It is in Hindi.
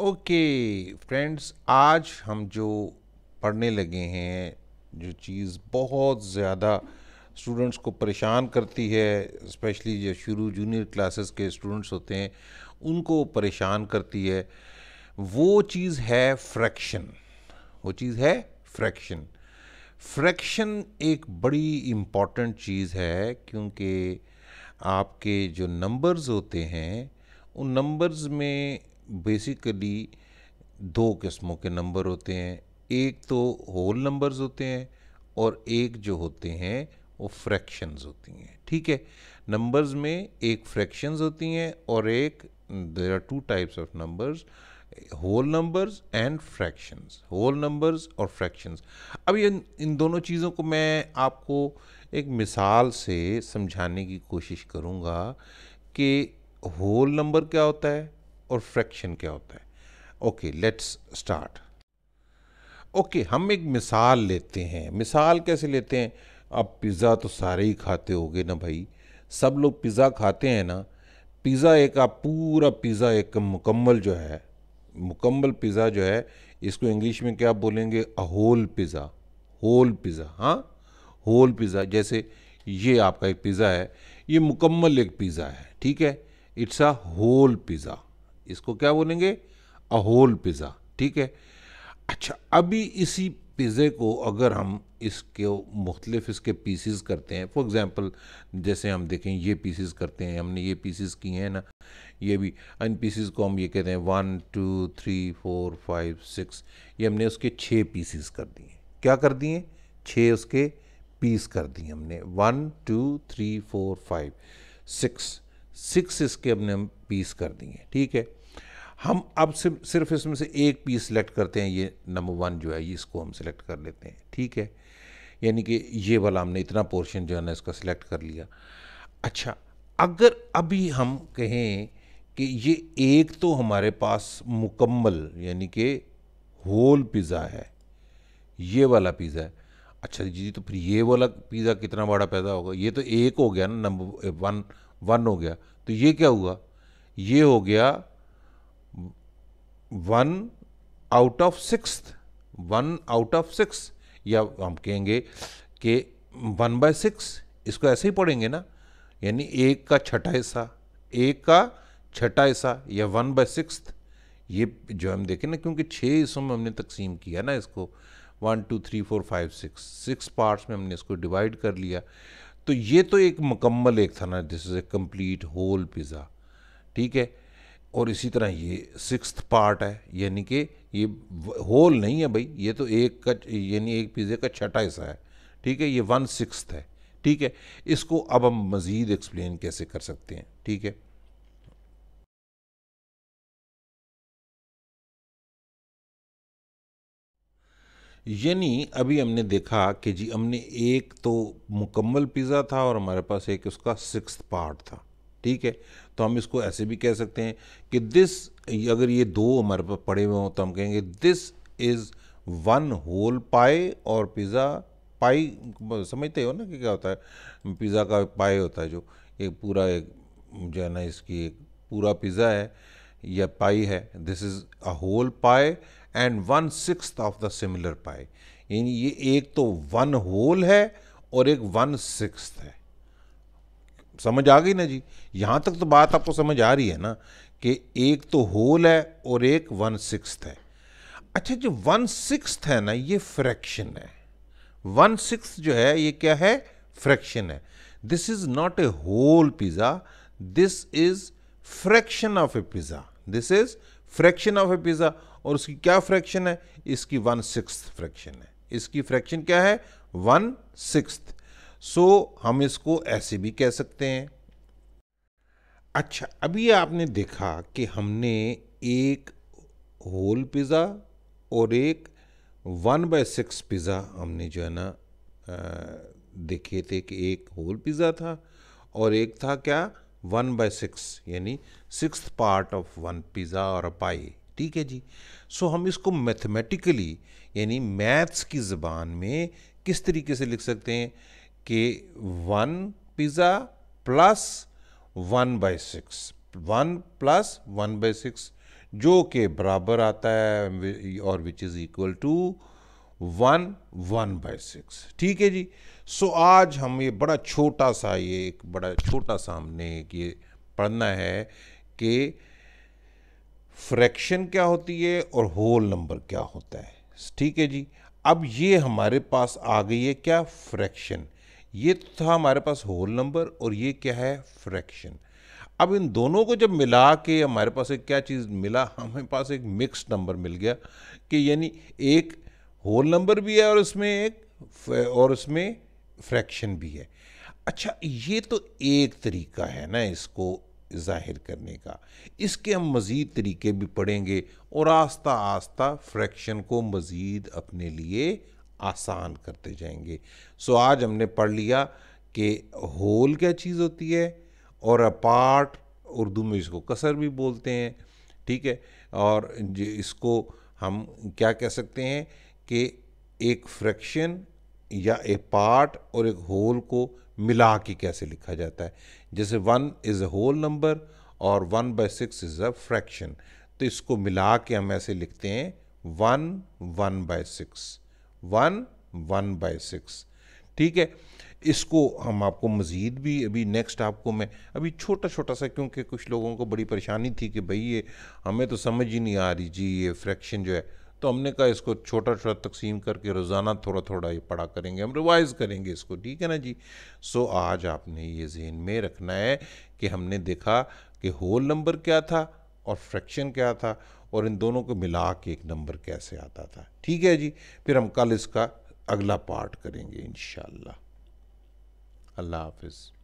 ओके फ्रेंड्स आज हम जो पढ़ने लगे हैं जो चीज़ बहुत ज़्यादा स्टूडेंट्स को परेशान करती है स्पेशली जो शुरू जूनियर क्लासेस के स्टूडेंट्स होते हैं उनको परेशान करती है वो चीज़ है फ्रैक्शन वो चीज़ है फ्रैक्शन फ्रैक्शन एक बड़ी इम्पॉर्टेंट चीज़ है क्योंकि आपके जो नंबर्स होते हैं उन नंबर्स में बेसिकली दो किस्मों के नंबर होते हैं एक तो होल नंबर्स होते हैं और एक जो होते हैं वो फ्रैक्शंस होती हैं ठीक है नंबर्स में एक फ्रैक्शंस होती हैं और एक there are two types of numbers whole numbers and fractions whole numbers और फ्रैक्शंस अब ये इन दोनों चीज़ों को मैं आपको एक मिसाल से समझाने की कोशिश करूँगा कि होल नंबर क्या होता है और फ्रैक्शन क्या होता है ओके लेट्स स्टार्ट ओके हम एक मिसाल लेते हैं मिसाल कैसे लेते हैं अब पिज़्ज़ा तो सारे ही खाते होगे ना भाई सब लोग पिज़्ज़ा खाते हैं ना पिज़्ज़ा एक आप पूरा पिज़्ज़ा एक मुकम्मल जो है मुकम्मल पिज़्ज़ा जो है इसको इंग्लिश में क्या बोलेंगे a whole pizza whole pizza हाँ होल पिज़्ज़ा जैसे ये आपका एक पिज़्ज़ा है ये मुकम्मल एक पिज़्ज़ा है ठीक है इट्स अ होल पिज़्ज़ा इसको क्या बोलेंगे अ होल पिज़्ज़ा ठीक है अच्छा अभी इसी पिज़्ज़े को अगर हम इसके मुख्तलिफ इसके पीसीस करते हैं फॉर एग्ज़ाम्पल जैसे हम देखें ये पीसीस करते हैं हमने ये पीसीस किए हैं ना ये भी इन पीसीस को हम ये कहते हैं one two three four five six ये हमने उसके छः पीसीस कर दिए क्या कर दिए छः उसके पीस कर दिए हमने one two three four five six six इसके हमने हम पीस कर दिए ठीक है हम अब सिर्फ सिर्फ इसमें से एक पीस सेलेक्ट करते हैं ये नंबर वन जो है इसको हम सेलेक्ट कर लेते हैं ठीक है यानी कि ये वाला हमने इतना पोर्शन जो है ना इसका सिलेक्ट कर लिया अच्छा अगर अभी हम कहें कि ये एक तो हमारे पास मुकम्मल यानी कि होल पिज़्ज़ा है ये वाला पिज़्ज़ा है अच्छा जी तो फिर ये वाला पिज़्ज़ा कितना बड़ा पैदा होगा ये तो एक हो गया ना नंबर वन वन हो गया तो ये क्या हुआ ये हो गया one out of six one out of six या हम कहेंगे कि वन बाय सिक्स इसको ऐसे ही पढ़ेंगे ना यानी एक का छठा हिस्सा एक का छठा हिस्सा या वन बाय सिक्स ये जो हम देखें ना क्योंकि छः हिस्सों में हमने तकसीम किया ना इसको one two three four five six six parts में हमने इसको डिवाइड कर लिया तो ये तो एक मुकम्मल एक था ना this is a complete whole pizza ठीक है और इसी तरह ये सिक्स पार्ट है यानी कि ये होल नहीं है भाई ये तो एक का यानी एक पिज़्ज़े का छठा हिस्सा है ठीक है ये वन सिक्स है ठीक है इसको अब हम मज़ीद एक्सप्लेन कैसे कर सकते हैं ठीक है यानी अभी हमने देखा कि जी हमने एक तो मुकम्मल पिज़्ज़ा था और हमारे पास एक उसका सिक्स पार्ट था ठीक है तो हम इसको ऐसे भी कह सकते हैं कि दिस अगर ये दो हमारे पास पड़े हुए हों तो हम कहेंगे दिस इज़ वन होल पाए और पिज़्ज़ा पाई समझते हो ना कि क्या होता है पिज़्ज़ा का पाए होता है जो एक पूरा एक जो है ना इसकी एक पूरा पिज़्ज़ा है या पाई है this is a whole pie and one six of the similar pie यानी ये एक तो वन होल है और एक वन सिक्स है समझ आ गई ना जी यहाँ तक तो बात आपको समझ आ रही है ना कि एक तो होल है और एक वन सिक्स है अच्छा जो वन सिक्स है ना ये फ्रैक्शन है वन सिक्स जो है ये क्या है फ्रैक्शन है this is not a whole pizza this is fraction of a pizza this is fraction of a pizza और उसकी क्या फ्रैक्शन है इसकी वन सिक्स फ्रैक्शन है इसकी फ्रैक्शन क्या है वन सिक्स सो हम इसको ऐसे भी कह सकते हैं अच्छा अभी आपने देखा कि हमने एक होल पिज़्ज़ा और एक वन बाय सिक्स पिज़्ज़ा हमने जो है ना देखे थे कि एक होल पिज़्ज़ा था और एक था क्या वन बाय सिक्स यानी six part of one pizza और अ पाई ठीक है जी सो हम इसको मैथमेटिकली यानी मैथ्स की ज़बान में किस तरीके से लिख सकते हैं कि one pizza plus one by six one plus one by six जो के बराबर आता है और which is equal to one one by six ठीक है जी सो आज हम ये बड़ा छोटा सा ये एक बड़ा छोटा सा हमने ये पढ़ना है कि फ्रैक्शन क्या होती है और होल नंबर क्या होता है ठीक है जी अब ये हमारे पास आ गई है क्या फ्रैक्शन ये था हमारे पास होल नंबर और ये क्या है फ्रैक्शन अब इन दोनों को जब मिला के हमारे पास एक क्या चीज़ मिला हमारे पास एक मिक्स नंबर मिल गया कि यानी एक होल नंबर भी है और उसमें एक और उसमें फ्रैक्शन भी है अच्छा ये तो एक तरीका है ना इसको ज़ाहिर करने का इसके हम मज़ीद तरीके भी पढ़ेंगे और आस्ता आस्ता फ्रैक्शन को मज़ीद अपने लिए आसान करते जाएंगे सो आज हमने पढ़ लिया कि होल क्या चीज़ होती है और अपार्ट उर्दू में इसको कसर भी बोलते हैं ठीक है और इसको हम क्या कह सकते हैं कि एक फ्रैक्शन या ए पार्ट और एक होल को मिला के कैसे लिखा जाता है जैसे one is a whole number और one by six is a fraction तो इसको मिला के हम ऐसे लिखते हैं one one by six one one by six ठीक है इसको हम आपको मज़ीद भी अभी नेक्स्ट आपको मैं अभी छोटा छोटा सा क्योंकि कुछ लोगों को बड़ी परेशानी थी कि भाई ये हमें तो समझ ही नहीं आ रही जी ये फ्रैक्शन जो है तो हमने कहा इसको छोटा छोटा तकसीम करके रोज़ाना थोड़ा थोड़ा ये पढ़ा करेंगे हम रिवाइज़ करेंगे इसको ठीक है ना जी सो आज आपने ये जहन में रखना है कि हमने देखा कि होल नंबर क्या था और फ्रैक्शन क्या था और इन दोनों को मिला के एक नंबर कैसे आता था ठीक है जी फिर हम कल इसका अगला पार्ट करेंगे इन अल्लाह हाफिज़